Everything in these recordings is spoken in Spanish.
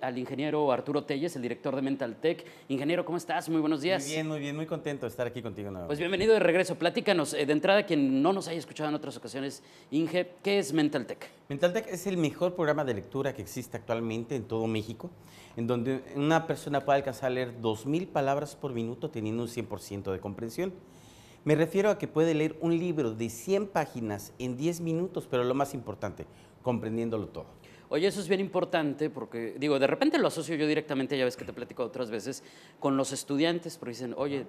al ingeniero Arturo Telles, el director de Mental Tech. Ingeniero, ¿cómo estás? Muy buenos días. Muy bien, muy bien, muy contento de estar aquí contigo Pues bienvenido de regreso. Platícanos, eh, de entrada, quien no nos haya escuchado en otras ocasiones, Inge, ¿qué es Mental Tech? Mental Tech es el mejor programa de lectura que existe actualmente en todo México, en donde una persona puede alcanzar a leer 2.000 palabras por minuto teniendo un 100% de comprensión. Me refiero a que puede leer un libro de 100 páginas en 10 minutos, pero lo más importante, comprendiéndolo todo. Oye, eso es bien importante porque, digo, de repente lo asocio yo directamente, ya ves que te platico otras veces, con los estudiantes, porque dicen, oye,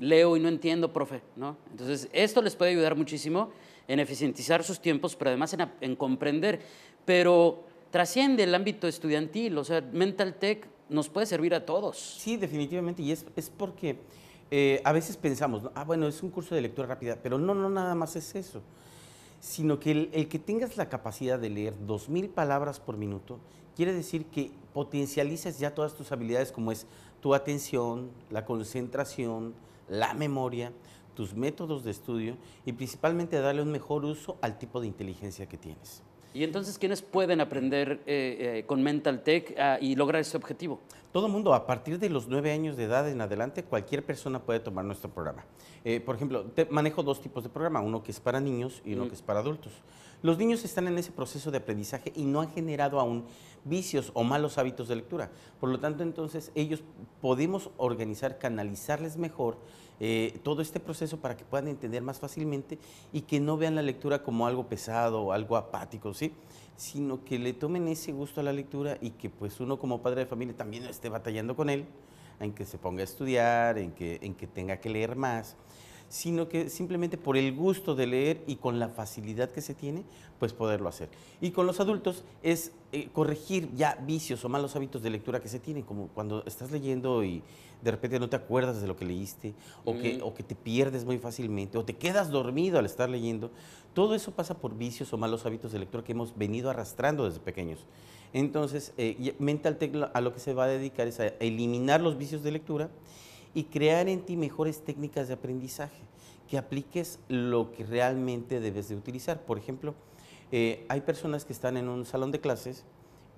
leo y no entiendo, profe, ¿no? Entonces, esto les puede ayudar muchísimo en eficientizar sus tiempos, pero además en, comprender. Pero trasciende el ámbito estudiantil, o sea, Mental Tech nos puede servir a todos. Sí, definitivamente, y es, porque eh, a veces pensamos, ah, bueno, es un curso de lectura rápida, pero no, no, nada más es eso sino que el, que tengas la capacidad de leer 2.000 palabras por minuto quiere decir que potencializas ya todas tus habilidades como es tu atención, la concentración, la memoria, tus métodos de estudio y principalmente darle un mejor uso al tipo de inteligencia que tienes. ¿Y entonces quiénes pueden aprender eh, eh, con Mental Tech ah, y lograr ese objetivo? Todo mundo, a partir de los nueve años de edad en adelante, cualquier persona puede tomar nuestro programa. Eh, por ejemplo, manejo dos tipos de programa, uno que es para niños y uno que es para adultos. Los niños están en ese proceso de aprendizaje y no han generado aún vicios o malos hábitos de lectura. Por lo tanto, entonces, ellos podemos organizar, canalizarles mejor eh, todo este proceso para que puedan entender más fácilmente y que no vean la lectura como algo pesado o algo apático, ¿sí? sino que le tomen ese gusto a la lectura y que pues uno como padre de familia también esté batallando con él, en que se ponga a estudiar, en que, en que tenga que leer más sino que simplemente por el gusto de leer y con la facilidad que se tiene, pues poderlo hacer. Y con los adultos es eh, corregir ya vicios o malos hábitos de lectura que se tienen, como cuando estás leyendo y de repente no te acuerdas de lo que leíste, o, que, o que te pierdes muy fácilmente, o te quedas dormido al estar leyendo. Todo eso pasa por vicios o malos hábitos de lectura que hemos venido arrastrando desde pequeños. Entonces, eh, Mental Tech a lo que se va a dedicar es a eliminar los vicios de lectura y crear en ti mejores técnicas de aprendizaje, que apliques lo que realmente debes de utilizar. Por ejemplo, eh, hay personas que están en un salón de clases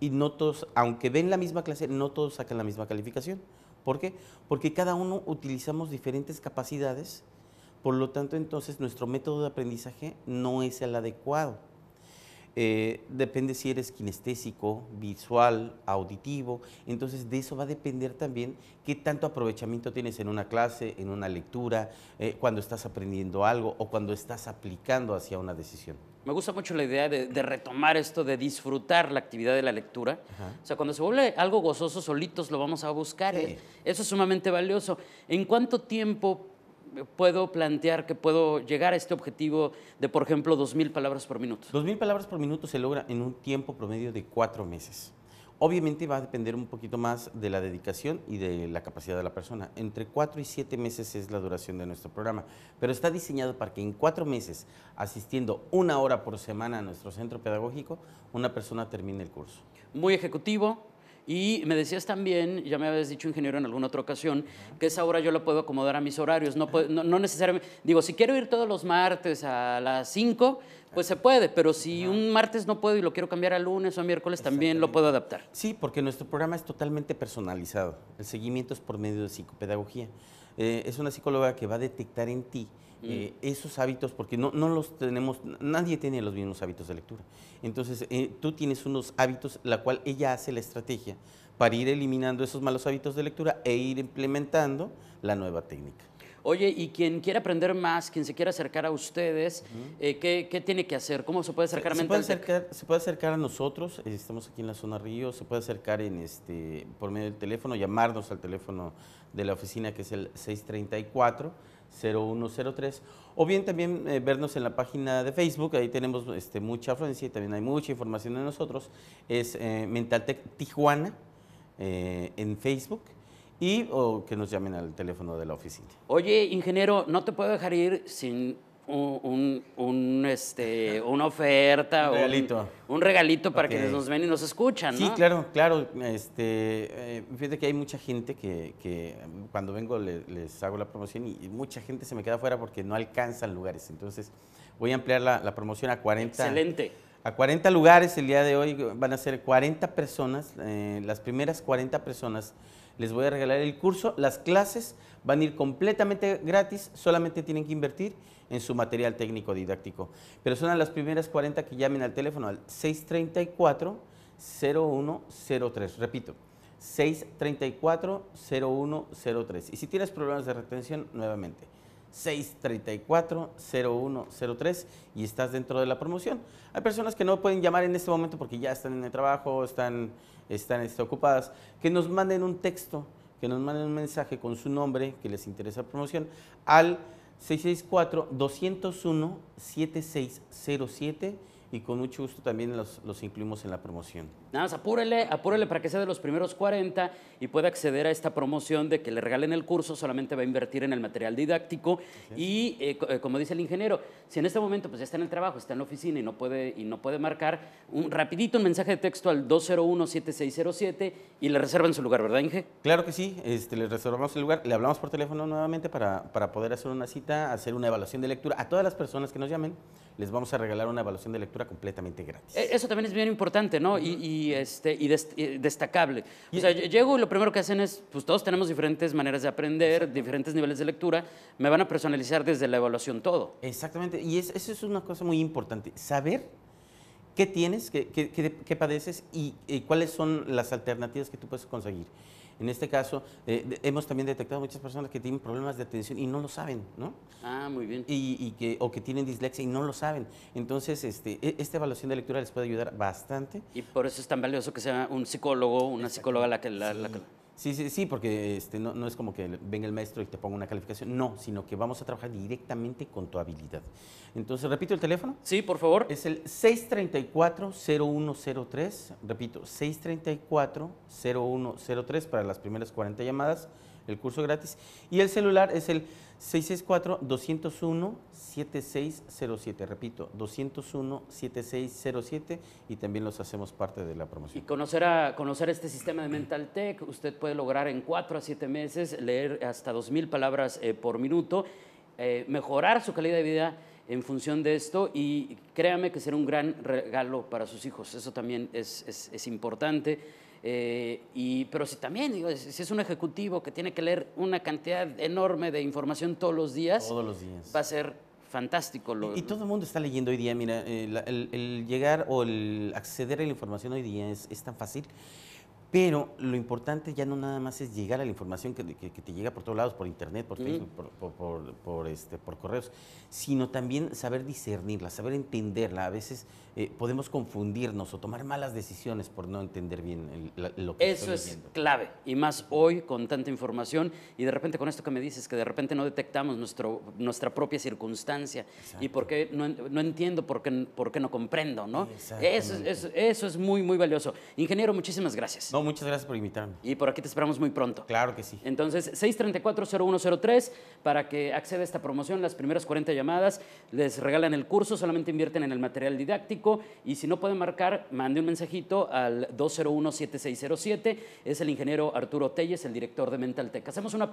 y no todos, aunque ven la misma clase, no todos sacan la misma calificación. ¿Por qué? Porque cada uno utilizamos diferentes capacidades, por lo tanto entonces nuestro método de aprendizaje no es el adecuado. Eh, depende si eres kinestésico, visual, auditivo. Entonces de eso va a depender también qué tanto aprovechamiento tienes en una clase, en una lectura, eh, cuando estás aprendiendo algo o cuando estás aplicando hacia una decisión. Me gusta mucho la idea de, retomar esto, de disfrutar la actividad de la lectura. O sea, cuando se vuelve algo gozoso, solitos lo vamos a buscar. Eso es sumamente valioso. ¿En cuánto tiempo puedo plantear que puedo llegar a este objetivo de, por ejemplo, 2.000 palabras por minuto? 2.000 palabras por minuto se logra en un tiempo promedio de cuatro meses. Obviamente va a depender un poquito más de la dedicación y de la capacidad de la persona. Entre cuatro y siete meses es la duración de nuestro programa, pero está diseñado para que en cuatro meses, asistiendo una hora por semana a nuestro centro pedagógico, una persona termine el curso. Muy ejecutivo, y me decías también, ya me habías dicho ingeniero en alguna otra ocasión, que esa hora yo la puedo acomodar a mis horarios. No, no, no necesariamente, digo, si quiero ir todos los martes a las 5, pues se puede, pero si un martes no puedo y lo quiero cambiar a lunes o a miércoles, también lo puedo adaptar. Sí, porque nuestro programa es totalmente personalizado. El seguimiento es por medio de psicopedagogía. Eh, es una psicóloga que va a detectar en ti mm. eh, esos hábitos, porque no, los tenemos, nadie tiene los mismos hábitos de lectura. Entonces, eh, tú tienes unos hábitos, la cual ella hace la estrategia para ir eliminando esos malos hábitos de lectura e ir implementando la nueva técnica. Oye, y quien quiera aprender más, quien se quiera acercar a ustedes, eh, ¿qué, tiene que hacer? ¿Cómo se puede acercar a Mental se puede acercar, a nosotros, eh, estamos aquí en la zona Río, se puede acercar este, por medio del teléfono, llamarnos al teléfono de la oficina que es el 634. 0103 o bien también eh, vernos en la página de Facebook, ahí tenemos este, mucha afluencia y también hay mucha información de nosotros, es mentaltec Tijuana en Facebook y o que nos llamen al teléfono de la oficina. Oye, ingeniero, no te puedo dejar ir sin un, este, una oferta. o regalito. Un, regalito para que nos ven y nos escuchan, ¿no? Sí, claro, claro. Este, eh, fíjate que hay mucha gente que, cuando vengo les hago la promoción y, mucha gente se me queda fuera porque no alcanzan lugares. Entonces, voy a ampliar la, promoción a 40. Excelente. A 40 lugares el día de hoy van a ser 40 personas. Eh, las primeras 40 personas les voy a regalar el curso. Las clases van a ir completamente gratis, solamente tienen que invertir en su material técnico didáctico. Pero son las primeras 40 que llamen al teléfono al 634-0103. Repito, 634-0103. Y si tienes problemas de retención, nuevamente, 634-0103 y estás dentro de la promoción. Hay personas que no pueden llamar en este momento porque ya están en el trabajo, están, están, este, ocupadas, que nos manden un texto, que nos manden un mensaje con su nombre, que les interesa la promoción, al 664-201-7607 y con mucho gusto también los, los, incluimos en la promoción. Nada más, apúrele, apúrele para que sea de los primeros 40 y pueda acceder a esta promoción de que le regalen el curso, solamente va a invertir en el material didáctico y, eh, eh, como dice el ingeniero, si en este momento pues, ya está en el trabajo, está en la oficina y no puede, y no puede marcar, rapidito un mensaje de texto al 201-7607 y le reservan su lugar, ¿verdad, Inge? Claro que sí, este, le reservamos el lugar, le hablamos por teléfono nuevamente para, para poder hacer una cita, hacer una evaluación de lectura a todas las personas que nos llamen les vamos a regalar una evaluación de lectura completamente gratis. E, eso también es bien importante, ¿no? y, este, y, destacable. llego y lo primero que hacen es, pues todos tenemos diferentes maneras de aprender, diferentes niveles de lectura, me van a personalizar desde la evaluación todo. Exactamente, y eso es una cosa muy importante, saber qué tienes, qué, qué, padeces y cuáles son las alternativas que tú puedes conseguir. En este caso, eh, hemos también detectado muchas personas que tienen problemas de atención y no lo saben, ¿no? Ah, muy bien. Y, que, o que tienen dislexia y no lo saben. Entonces, este, e, esta evaluación de lectura les puede ayudar bastante. Y por eso es tan valioso que sea un psicólogo, una psicóloga la la que Sí, sí, sí, porque este, no, no, es como que venga el maestro y te ponga una calificación, no, sino que vamos a trabajar directamente con tu habilidad. Entonces, repito el teléfono. Sí, por favor. Es el 634-0103, repito, 634-0103 para las primeras 40 llamadas el curso gratis. Y el celular es el 664-201-7607. Repito, 201-7607 y también los hacemos parte de la promoción. Y conocer, a, conocer este sistema de Mental Tech, usted puede lograr en cuatro a siete meses leer hasta 2.000 palabras eh, por minuto, eh, mejorar su calidad de vida en función de esto y créame que será un gran regalo para sus hijos. Eso también es, es importante eh, y, pero si también, si es un ejecutivo que tiene que leer una cantidad enorme de información todos los días, va a ser fantástico. y, todo el mundo está leyendo hoy día, mira, el, el llegar o el acceder a la información hoy día es, es tan fácil. Pero lo importante ya no nada más es llegar a la información que, te llega por todos lados, por internet, por por, este, por correos, sino también saber discernirla, saber entenderla. A veces eh, podemos confundirnos o tomar malas decisiones por no entender bien lo que lo que Eso es clave, y más hoy con tanta información, y de repente con esto que me dices, que de repente no detectamos nuestro, nuestra propia circunstancia, y por qué no, entiendo, por qué, por qué no comprendo, ¿no? Eso, eso, es muy, muy valioso. Ingeniero, muchísimas gracias muchas gracias por invitarme. Y por aquí te esperamos muy pronto. Claro que sí. Entonces, 634-0103 para que acceda a esta promoción, las primeras 40 llamadas, les regalan el curso, solamente invierten en el material didáctico y si no pueden marcar, mande un mensajito al 201-7607. Es el ingeniero Arturo Telles, el director de Mentaltec. Hacemos una